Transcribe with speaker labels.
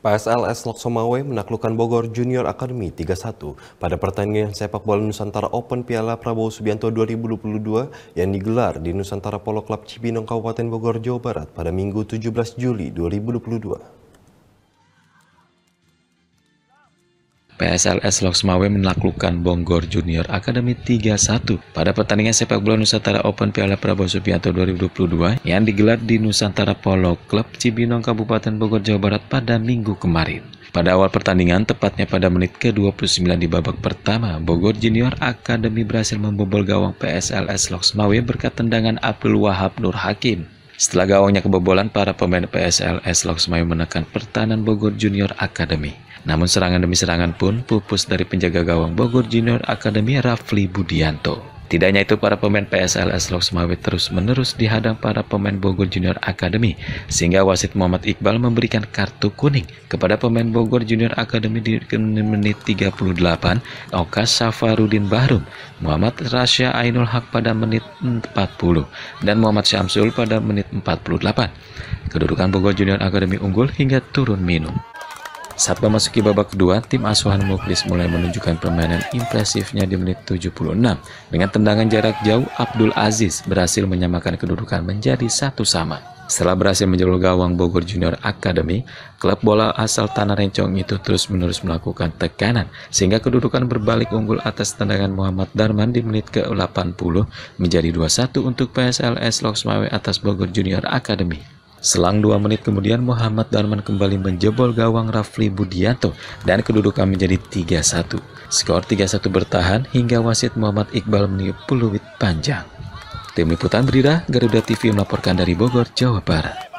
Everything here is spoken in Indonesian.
Speaker 1: PSLS Loksomawe menaklukkan Bogor Junior Academy 3-1 pada pertandingan sepak bola Nusantara Open Piala Prabowo Subianto 2022 yang digelar di Nusantara Polo Club Cibinong Kabupaten Bogor, Jawa Barat pada Minggu 17 Juli 2022.
Speaker 2: PSLS Loksmawe menaklukkan Bonggor Junior Academy 3-1 pada pertandingan sepak bola Nusantara Open Piala Prabowo Subianto 2022 yang digelar di Nusantara Polo Club Cibinong Kabupaten Bogor Jawa Barat pada minggu kemarin. Pada awal pertandingan, tepatnya pada menit ke-29 di babak pertama, Bogor Junior Academy berhasil membobol gawang PSLS Loksmawe berkat tendangan Abdul Wahab Nur Hakim. Setelah gawangnya kebobolan, para pemain PSLS Loksmawe menekan pertahanan Bogor Junior Academy. Namun serangan demi serangan pun pupus dari penjaga gawang Bogor Junior Akademi Rafli Budianto. Tidaknya itu, para pemain PSLS Lok Semawit terus-menerus dihadang para pemain Bogor Junior Academy, sehingga wasit Muhammad Iqbal memberikan kartu kuning kepada pemain Bogor Junior Academy di menit 38, Oka Safarudin Bahrum, Muhammad Rasya Ainul Haq pada menit 40, dan Muhammad Syamsul pada menit 48. Kedudukan Bogor Junior Academy unggul hingga turun minum. Saat memasuki babak kedua, tim asuhan Muklis mulai menunjukkan permainan impresifnya di menit 76. Dengan tendangan jarak jauh, Abdul Aziz berhasil menyamakan kedudukan menjadi satu sama. Setelah berhasil menjebol gawang Bogor Junior Academy, klub bola asal Tanah Rencong itu terus-menerus melakukan tekanan sehingga kedudukan berbalik unggul atas tendangan Muhammad Darman di menit ke-80 menjadi 2-1 untuk PSLS Loksmawe atas Bogor Junior Academy. Selang dua menit kemudian Muhammad Darman kembali menjebol gawang Rafli Budianto dan kedudukan menjadi 3-1. Skor 3-1 bertahan hingga wasit Muhammad Iqbal meniup peluit panjang. Tim Liputan Berita, Garuda TV melaporkan dari Bogor, Jawa Barat.